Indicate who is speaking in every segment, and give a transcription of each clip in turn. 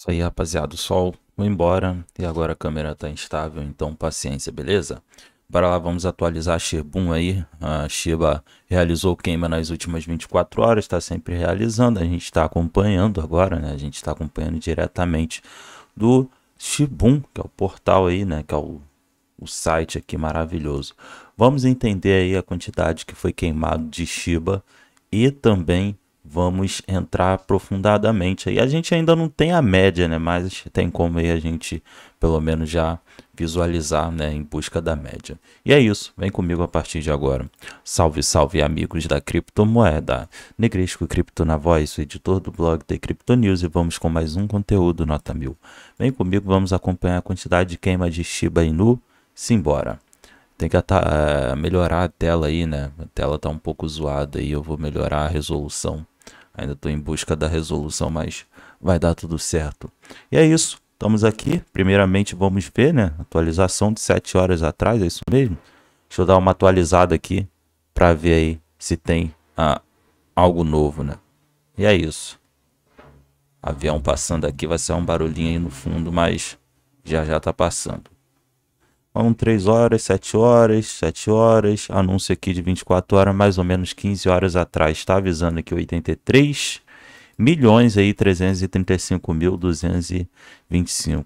Speaker 1: Isso aí, rapaziada. O sol foi embora e agora a câmera tá instável, então paciência, beleza? Bora lá, vamos atualizar a Shibum aí. A Shiba realizou queima nas últimas 24 horas, está sempre realizando. A gente está acompanhando agora, né? A gente está acompanhando diretamente do Shibum, que é o portal aí, né? Que é o, o site aqui maravilhoso. Vamos entender aí a quantidade que foi queimado de Shiba e também vamos entrar aprofundadamente aí. A gente ainda não tem a média, né? Mas tem como aí a gente, pelo menos, já visualizar, né? Em busca da média. E é isso. Vem comigo a partir de agora. Salve, salve, amigos da criptomoeda. Negresco Cripto na Voz, editor do blog The Crypto News e vamos com mais um conteúdo nota mil. Vem comigo, vamos acompanhar a quantidade de queima de Shiba Inu. Simbora. Tem que eh, melhorar a tela aí, né? A tela tá um pouco zoada aí, eu vou melhorar a resolução. Ainda estou em busca da resolução, mas vai dar tudo certo. E é isso, estamos aqui. Primeiramente vamos ver, né? Atualização de 7 horas atrás, é isso mesmo? Deixa eu dar uma atualizada aqui para ver aí se tem ah, algo novo, né? E é isso. Avião passando aqui, vai ser um barulhinho aí no fundo, mas já já tá passando. Vão 3 horas, 7 horas, 7 horas, anúncio aqui de 24 horas, mais ou menos 15 horas atrás, está avisando aqui 83 milhões aí 335.225.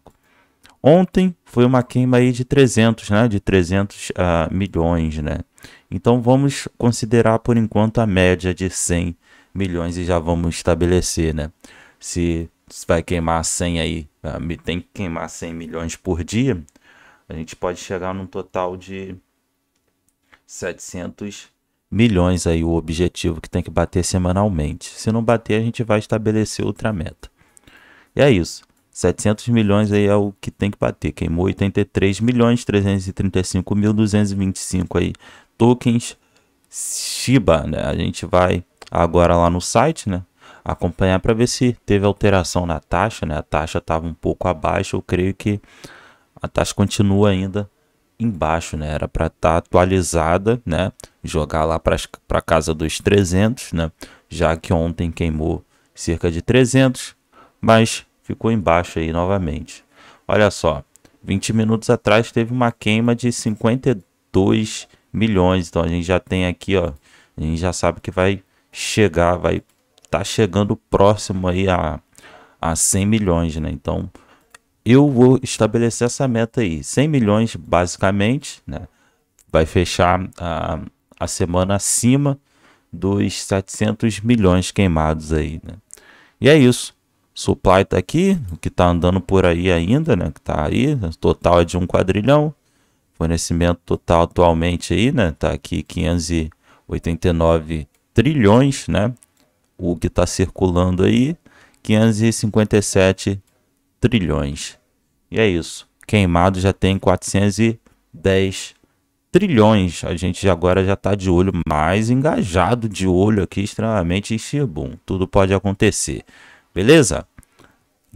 Speaker 1: Ontem foi uma queima aí de 300, né? De 300 uh, ah, milhões, né? Então vamos considerar por enquanto a média de 100 milhões e já vamos estabelecer, né? Se, se vai queimar 100 aí, uh, tem que queimar 100 milhões por dia, a gente pode chegar num total de 700 milhões aí o objetivo que tem que bater semanalmente. Se não bater, a gente vai estabelecer outra meta. E é isso. 700 milhões aí é o que tem que bater. Queimou 83 milhões 335 mil aí tokens Shiba, né? A gente vai agora lá no site, né? Acompanhar para ver se teve alteração na taxa, né? A taxa estava um pouco abaixo, eu creio que a taxa continua ainda embaixo, né? Era para estar tá atualizada, né? Jogar lá para casa dos 300, né? Já que ontem queimou cerca de 300, mas ficou embaixo aí novamente. Olha só, 20 minutos atrás teve uma queima de 52 milhões, então a gente já tem aqui, ó, a gente já sabe que vai chegar, vai tá chegando próximo aí a a 100 milhões, né? Então, eu vou estabelecer essa meta aí, 100 milhões basicamente, né? Vai fechar a, a semana acima dos 700 milhões queimados aí, né? E é isso. Supply tá aqui, o que tá andando por aí ainda, né? Que tá aí, total é de um quadrilhão. Fornecimento total atualmente aí, né? Tá aqui 589 trilhões, né? O que tá circulando aí, 557 trilhões trilhões. E é isso. Queimado já tem 410 trilhões. A gente agora já está de olho mais engajado, de olho aqui extremamente Shibum. Tudo pode acontecer. Beleza?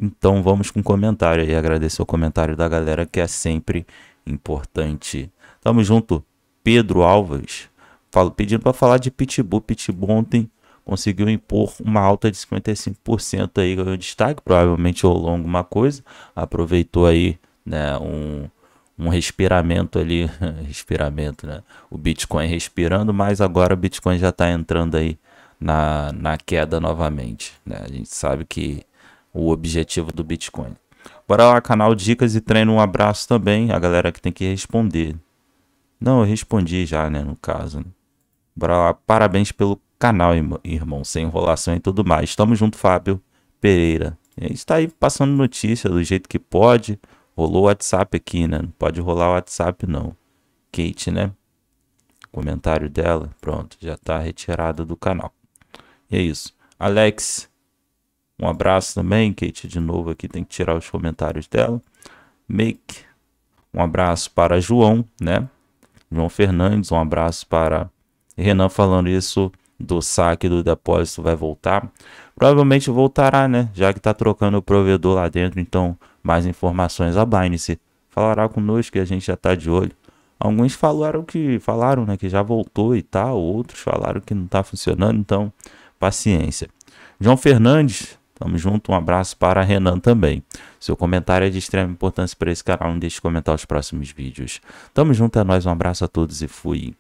Speaker 1: Então vamos com comentário aí. Agradecer o comentário da galera que é sempre importante. Tamo junto, Pedro Alves. Falo, pedindo para falar de Pitbull. Pitbull ontem conseguiu impor uma alta de 55% aí, ganhou destaque, provavelmente rolou alguma coisa, aproveitou aí, né, um, um respiramento ali, respiramento, né, o Bitcoin respirando, mas agora o Bitcoin já está entrando aí na, na queda novamente, né, a gente sabe que o objetivo do Bitcoin. Bora lá, canal Dicas e Treino, um abraço também, a galera que tem que responder. Não, eu respondi já, né, no caso. Né. Bora lá, parabéns pelo canal, irmão, sem enrolação e tudo mais. Tamo junto, Fábio Pereira. está aí passando notícia do jeito que pode. Rolou o WhatsApp aqui, né? Não pode rolar o WhatsApp, não. Kate, né? Comentário dela, pronto, já tá retirada do canal. E é isso. Alex, um abraço também. Kate, de novo aqui, tem que tirar os comentários dela. Make, um abraço para João, né? João Fernandes, um abraço para Renan falando isso do saque do depósito vai voltar. Provavelmente voltará, né? Já que está trocando o provedor lá dentro. Então, mais informações a Binance falará conosco que a gente já está de olho. Alguns falaram que falaram, né, que já voltou e tal, outros falaram que não está funcionando, então paciência. João Fernandes, tamo junto, um abraço para Renan também. Seu comentário é de extrema importância para esse canal, não deixe de comentar os próximos vídeos. Tamo junto, é nós, um abraço a todos e fui.